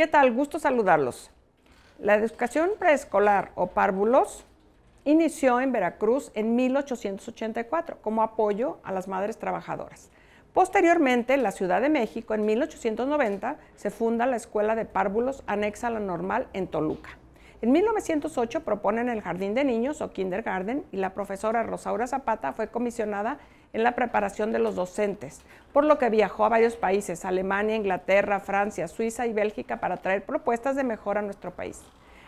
¿Qué tal? Gusto saludarlos. La educación preescolar o párvulos inició en Veracruz en 1884 como apoyo a las madres trabajadoras. Posteriormente, en la Ciudad de México, en 1890, se funda la Escuela de Párvulos anexa a la normal en Toluca. En 1908 proponen el jardín de niños o kindergarten y la profesora Rosaura Zapata fue comisionada en la preparación de los docentes, por lo que viajó a varios países, Alemania, Inglaterra, Francia, Suiza y Bélgica para traer propuestas de mejora a nuestro país.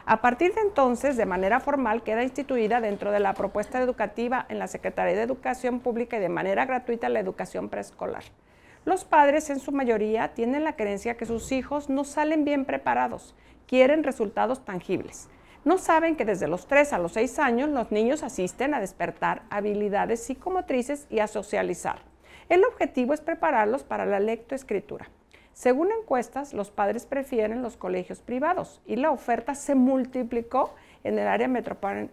A partir de entonces, de manera formal, queda instituida dentro de la propuesta educativa en la Secretaría de Educación Pública y de manera gratuita la educación preescolar. Los padres en su mayoría tienen la creencia que sus hijos no salen bien preparados, quieren resultados tangibles. No saben que desde los 3 a los 6 años los niños asisten a despertar habilidades psicomotrices y a socializar. El objetivo es prepararlos para la lectoescritura. Según encuestas, los padres prefieren los colegios privados y la oferta se multiplicó en el área metropolitana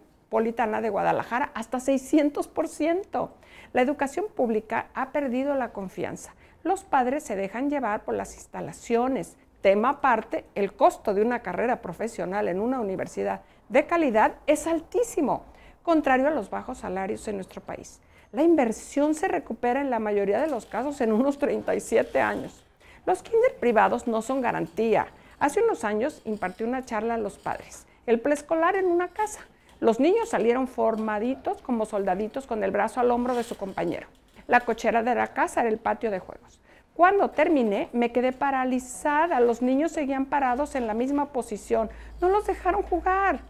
de Guadalajara hasta 600%. La educación pública ha perdido la confianza. Los padres se dejan llevar por las instalaciones. Tema aparte, el costo de una carrera profesional en una universidad de calidad es altísimo, contrario a los bajos salarios en nuestro país. La inversión se recupera en la mayoría de los casos en unos 37 años. Los kinder privados no son garantía. Hace unos años impartí una charla a los padres. El preescolar en una casa. Los niños salieron formaditos como soldaditos con el brazo al hombro de su compañero. La cochera de la casa era el patio de juegos. Cuando terminé, me quedé paralizada. Los niños seguían parados en la misma posición. No los dejaron jugar.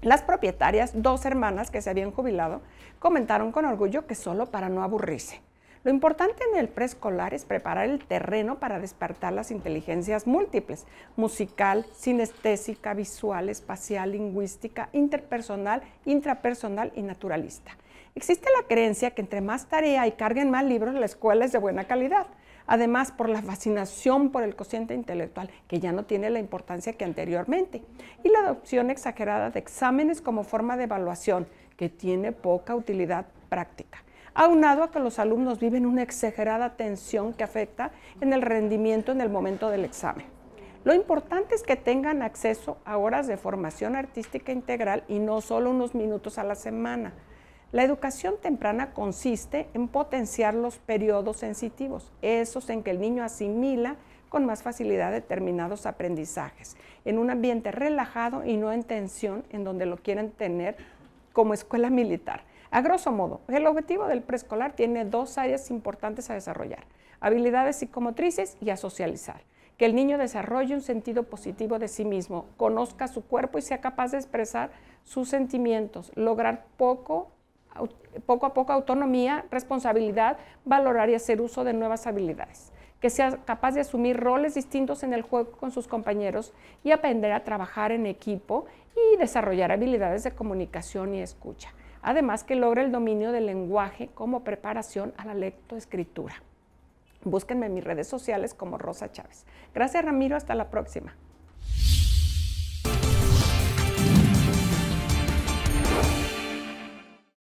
Las propietarias, dos hermanas que se habían jubilado, comentaron con orgullo que solo para no aburrirse. Lo importante en el preescolar es preparar el terreno para despertar las inteligencias múltiples, musical, sinestésica, visual, espacial, lingüística, interpersonal, intrapersonal y naturalista. Existe la creencia que entre más tarea y carguen más libros, la escuela es de buena calidad. Además, por la fascinación por el cociente intelectual, que ya no tiene la importancia que anteriormente, y la adopción exagerada de exámenes como forma de evaluación, que tiene poca utilidad práctica aunado a que los alumnos viven una exagerada tensión que afecta en el rendimiento en el momento del examen. Lo importante es que tengan acceso a horas de formación artística integral y no solo unos minutos a la semana. La educación temprana consiste en potenciar los periodos sensitivos, esos en que el niño asimila con más facilidad determinados aprendizajes, en un ambiente relajado y no en tensión, en donde lo quieren tener como escuela militar. A grosso modo, el objetivo del preescolar tiene dos áreas importantes a desarrollar, habilidades psicomotrices y a socializar. Que el niño desarrolle un sentido positivo de sí mismo, conozca su cuerpo y sea capaz de expresar sus sentimientos, lograr poco, a poco autonomía, responsabilidad, valorar y hacer uso de nuevas habilidades que sea capaz de asumir roles distintos en el juego con sus compañeros y aprender a trabajar en equipo y desarrollar habilidades de comunicación y escucha además que logra el dominio del lenguaje como preparación a la lectoescritura. Búsquenme en mis redes sociales como Rosa Chávez. Gracias Ramiro, hasta la próxima.